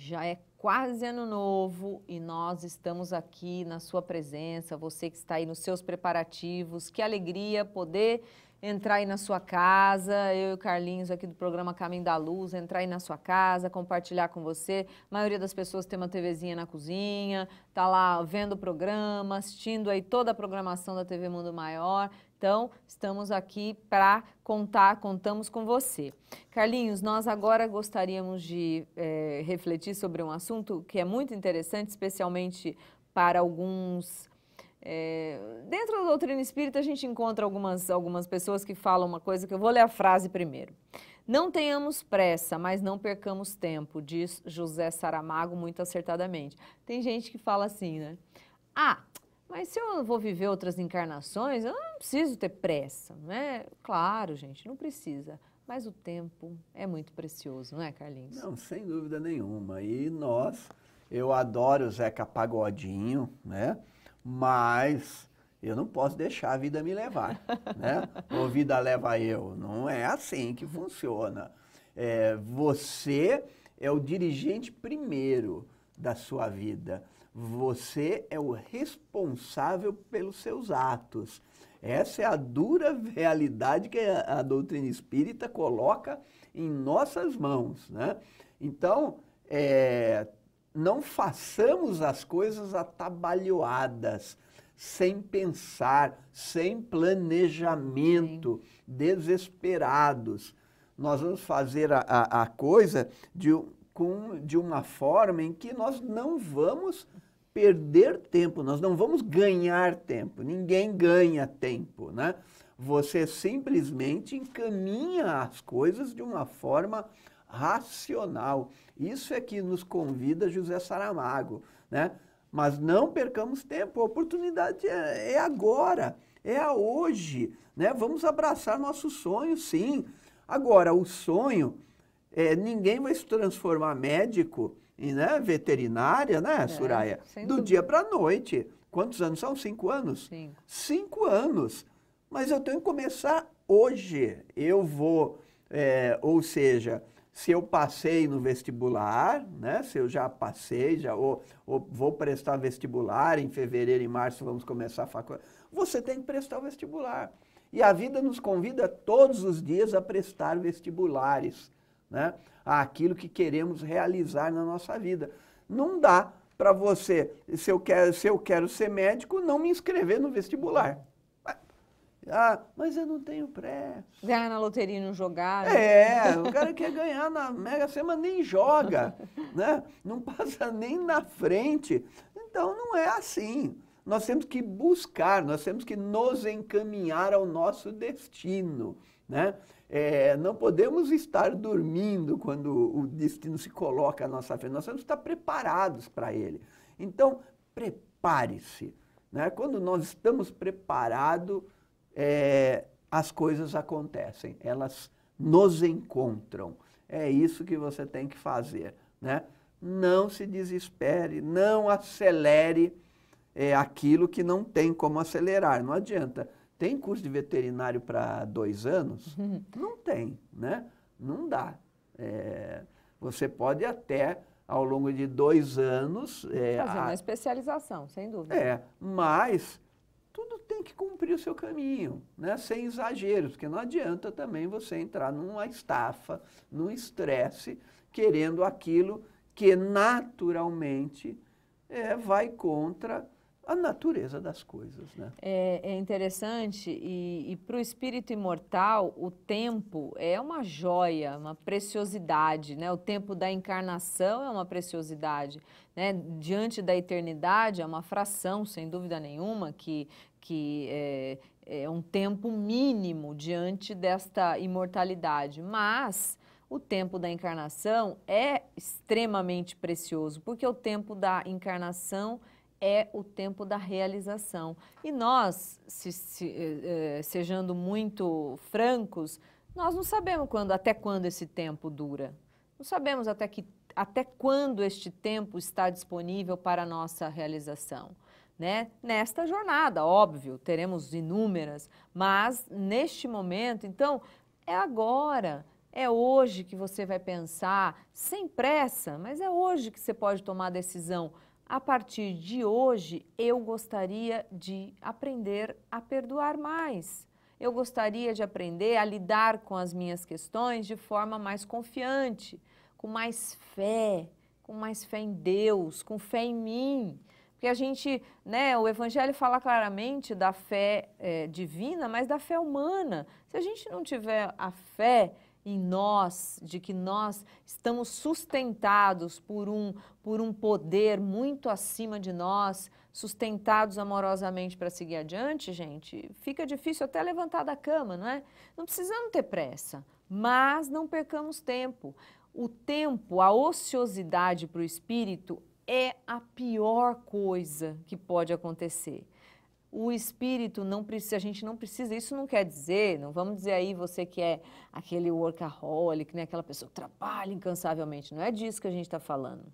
Já é quase ano novo e nós estamos aqui na sua presença, você que está aí nos seus preparativos. Que alegria poder entrar aí na sua casa, eu e o Carlinhos aqui do programa Caminho da Luz, entrar aí na sua casa, compartilhar com você. A maioria das pessoas tem uma TVzinha na cozinha, tá lá vendo o programa, assistindo aí toda a programação da TV Mundo Maior. Então, estamos aqui para contar, contamos com você. Carlinhos, nós agora gostaríamos de é, refletir sobre um assunto que é muito interessante, especialmente para alguns. É, dentro da doutrina espírita, a gente encontra algumas, algumas pessoas que falam uma coisa que eu vou ler a frase primeiro. Não tenhamos pressa, mas não percamos tempo, diz José Saramago muito acertadamente. Tem gente que fala assim, né? Ah, mas se eu vou viver outras encarnações, eu não preciso ter pressa, né? Claro, gente, não precisa. Mas o tempo é muito precioso, não é, Carlinhos? Não, sem dúvida nenhuma. E nós, eu adoro o Zeca Pagodinho, né? Mas eu não posso deixar a vida me levar, né? Ou vida leva eu. Não é assim que funciona. É, você é o dirigente primeiro da sua vida. Você é o responsável pelos seus atos. Essa é a dura realidade que a, a doutrina espírita coloca em nossas mãos. Né? Então, é, não façamos as coisas atabalhoadas, sem pensar, sem planejamento, Sim. desesperados. Nós vamos fazer a, a, a coisa de, com, de uma forma em que nós não vamos perder tempo, nós não vamos ganhar tempo, ninguém ganha tempo, né? Você simplesmente encaminha as coisas de uma forma racional. Isso é que nos convida José Saramago, né? Mas não percamos tempo, a oportunidade é, é agora, é a hoje, né? Vamos abraçar nossos sonhos, sim. Agora, o sonho, é, ninguém vai se transformar médico né, veterinária, né, é, Do dia para a noite. Quantos anos são? Cinco anos? Cinco. Cinco anos. Mas eu tenho que começar hoje. Eu vou, é, ou seja, se eu passei no vestibular, né? Se eu já passei, já ou, ou, vou prestar vestibular em fevereiro e março vamos começar a faculdade. Você tem que prestar o vestibular. E a vida nos convida todos os dias a prestar vestibulares né, Aquilo que queremos realizar na nossa vida. Não dá para você, se eu, quero, se eu quero ser médico, não me inscrever no vestibular. Ah, mas eu não tenho pressa. Ganhar na loteria não jogar. Né? É, o cara quer ganhar na Mega Sena, nem joga, né? Não passa nem na frente. Então não é assim. Nós temos que buscar, nós temos que nos encaminhar ao nosso destino, né? É, não podemos estar dormindo quando o destino se coloca à nossa frente. Nós temos que estar preparados para ele. Então, prepare-se. Né? Quando nós estamos preparados, é, as coisas acontecem, elas nos encontram. É isso que você tem que fazer. Né? Não se desespere, não acelere é, aquilo que não tem como acelerar. Não adianta tem curso de veterinário para dois anos? Uhum. Não tem, né? Não dá. É, você pode até, ao longo de dois anos... É, Fazer uma a... especialização, sem dúvida. É, mas tudo tem que cumprir o seu caminho, né? sem exageros, porque não adianta também você entrar numa estafa, num estresse, querendo aquilo que naturalmente é, vai contra a natureza das coisas. Né? É, é interessante, e, e para o espírito imortal, o tempo é uma joia, uma preciosidade. Né? O tempo da encarnação é uma preciosidade. Né? Diante da eternidade, é uma fração, sem dúvida nenhuma, que, que é, é um tempo mínimo diante desta imortalidade. Mas o tempo da encarnação é extremamente precioso, porque o tempo da encarnação é o tempo da realização. E nós, se, se, eh, eh, sejando muito francos, nós não sabemos quando, até quando esse tempo dura. Não sabemos até, que, até quando este tempo está disponível para a nossa realização. Né? Nesta jornada, óbvio, teremos inúmeras, mas neste momento, então, é agora. É hoje que você vai pensar, sem pressa, mas é hoje que você pode tomar a decisão a partir de hoje eu gostaria de aprender a perdoar mais. Eu gostaria de aprender a lidar com as minhas questões de forma mais confiante, com mais fé, com mais fé em Deus, com fé em mim. Porque a gente, né, o Evangelho fala claramente da fé é, divina, mas da fé humana. Se a gente não tiver a fé em nós, de que nós estamos sustentados por um, por um poder muito acima de nós, sustentados amorosamente para seguir adiante, gente, fica difícil até levantar da cama, não é? Não precisamos ter pressa, mas não percamos tempo. O tempo, a ociosidade para o espírito é a pior coisa que pode acontecer o espírito não precisa, a gente não precisa, isso não quer dizer, não vamos dizer aí você que é aquele workaholic, né, aquela pessoa que trabalha incansavelmente, não é disso que a gente está falando.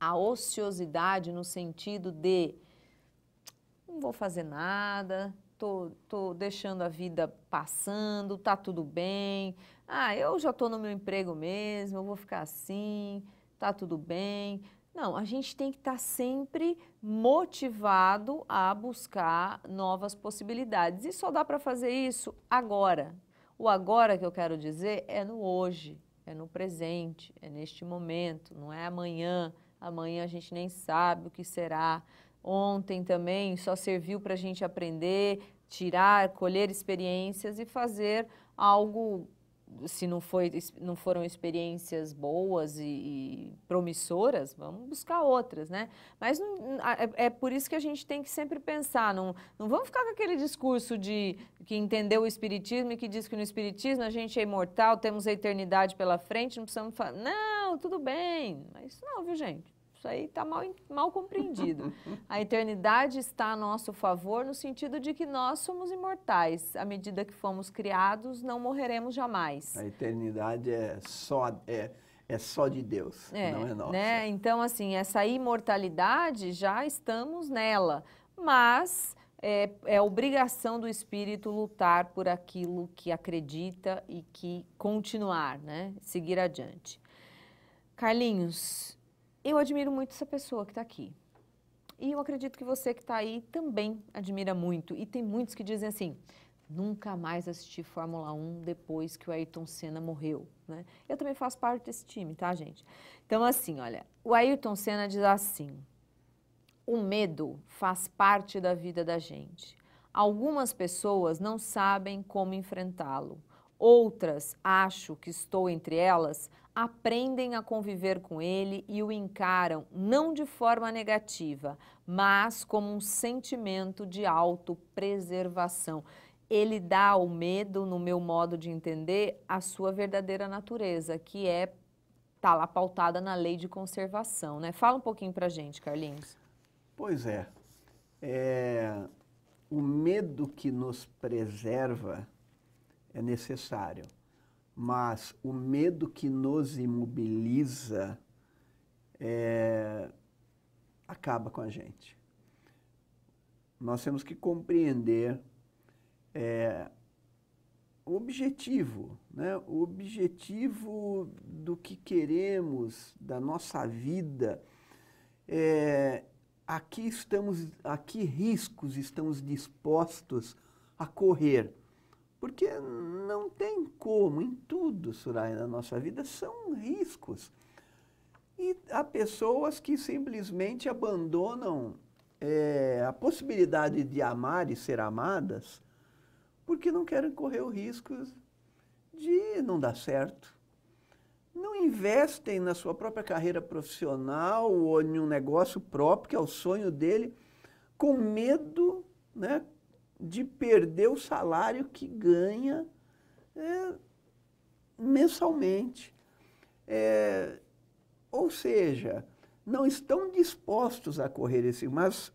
A ociosidade no sentido de não vou fazer nada, tô, tô deixando a vida passando, tá tudo bem, ah, eu já estou no meu emprego mesmo, eu vou ficar assim, tá tudo bem, não, a gente tem que estar tá sempre motivado a buscar novas possibilidades. E só dá para fazer isso agora. O agora que eu quero dizer é no hoje, é no presente, é neste momento, não é amanhã. Amanhã a gente nem sabe o que será. Ontem também só serviu para a gente aprender, tirar, colher experiências e fazer algo se não, foi, não foram experiências boas e, e promissoras, vamos buscar outras, né? Mas não, é, é, por isso que a gente tem que sempre pensar, não, não vamos ficar com aquele discurso de que entendeu o Espiritismo e que diz que no Espiritismo a gente é imortal, temos a eternidade pela frente, não precisamos falar, não, tudo bem, mas não, viu gente? isso aí está mal, mal compreendido. a eternidade está a nosso favor no sentido de que nós somos imortais. À medida que fomos criados, não morreremos jamais. A eternidade é só é, é só de Deus, é, não é nossa. Né? Então, assim, essa imortalidade já estamos nela, mas é, é, obrigação do espírito lutar por aquilo que acredita e que continuar, né? Seguir adiante. Carlinhos, eu admiro muito essa pessoa que está aqui. E eu acredito que você que está aí também admira muito. E tem muitos que dizem assim: nunca mais assisti Fórmula 1 depois que o Ayrton Senna morreu. Né? Eu também faço parte desse time, tá, gente? Então, assim, olha, o Ayrton Senna diz assim: o medo faz parte da vida da gente. Algumas pessoas não sabem como enfrentá-lo. Outras, acho que estou entre elas, aprendem a conviver com ele e o encaram não de forma negativa, mas como um sentimento de autopreservação. Ele dá ao medo, no meu modo de entender, a sua verdadeira natureza, que é tá lá pautada na lei de conservação, né? Fala um pouquinho pra gente, Carlinhos. Pois é. é... O medo que nos preserva é necessário, mas o medo que nos imobiliza é, acaba com a gente. Nós temos que compreender é, o objetivo, né? o objetivo do que queremos, da nossa vida. É, aqui estamos, aqui riscos estamos dispostos a correr porque não tem como, em tudo, Soraya, na nossa vida, são riscos. E há pessoas que simplesmente abandonam é, a possibilidade de amar e ser amadas porque não querem correr o risco de não dar certo. Não investem na sua própria carreira profissional ou em um negócio próprio, que é o sonho dele, com medo, né, de perder o salário que ganha é, mensalmente. É, ou seja, não estão dispostos a correr esse mas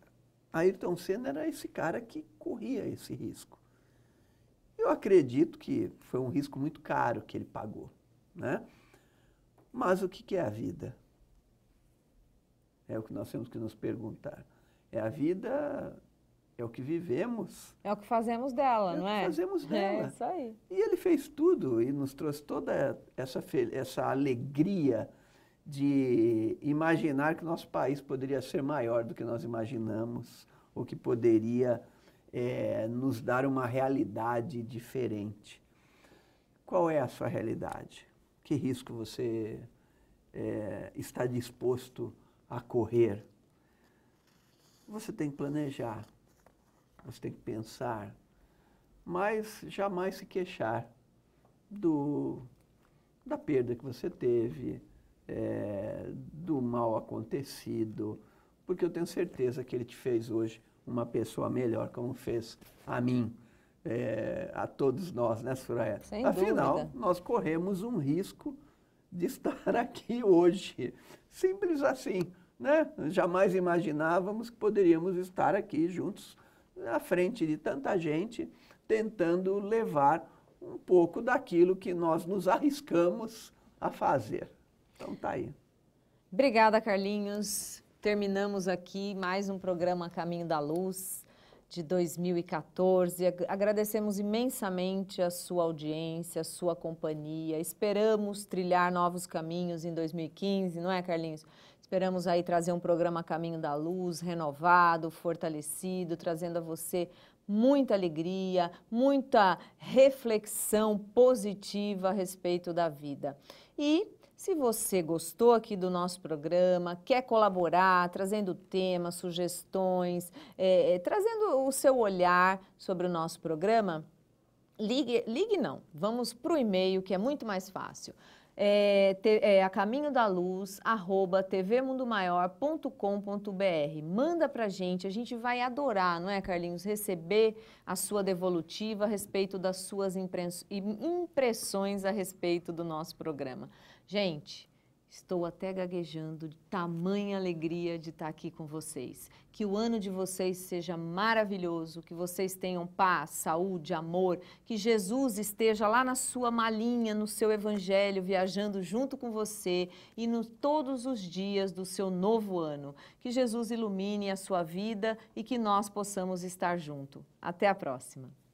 Ayrton Senna era esse cara que corria esse risco. Eu acredito que foi um risco muito caro que ele pagou, né? Mas o que é a vida? É o que nós temos que nos perguntar. É a vida é o que vivemos. É o que fazemos dela, é não é? fazemos é dela. É isso aí. E ele fez tudo e nos trouxe toda essa, essa alegria de imaginar que nosso país poderia ser maior do que nós imaginamos, ou que poderia é, nos dar uma realidade diferente. Qual é a sua realidade? Que risco você é, está disposto a correr? Você tem que planejar você tem que pensar, mas jamais se queixar do, da perda que você teve, é, do mal acontecido, porque eu tenho certeza que ele te fez hoje uma pessoa melhor, como fez a mim, é, a todos nós, né, Suraya? Sem Afinal, dúvida. nós corremos um risco de estar aqui hoje. Simples assim, né? Jamais imaginávamos que poderíamos estar aqui juntos na frente de tanta gente, tentando levar um pouco daquilo que nós nos arriscamos a fazer. Então tá aí. Obrigada, Carlinhos. Terminamos aqui mais um programa Caminho da Luz de 2014. Agradecemos imensamente a sua audiência, a sua companhia. Esperamos trilhar novos caminhos em 2015, não é, Carlinhos? Esperamos aí trazer um programa Caminho da Luz, renovado, fortalecido, trazendo a você muita alegria, muita reflexão positiva a respeito da vida. E se você gostou aqui do nosso programa, quer colaborar, trazendo temas, sugestões, é, é trazendo o seu olhar sobre o nosso programa, ligue, ligue não, vamos para o e-mail que é muito mais fácil é, te, é, a caminho da luz, arroba tvmundomaior.com.br. Manda pra gente, a gente vai adorar, não é, Carlinhos? Receber a sua devolutiva a respeito das suas impressões a respeito do nosso programa. Gente, Estou até gaguejando de tamanha alegria de estar aqui com vocês. Que o ano de vocês seja maravilhoso, que vocês tenham paz, saúde, amor, que Jesus esteja lá na sua malinha, no seu evangelho, viajando junto com você e nos todos os dias do seu novo ano. Que Jesus ilumine a sua vida e que nós possamos estar junto. Até a próxima.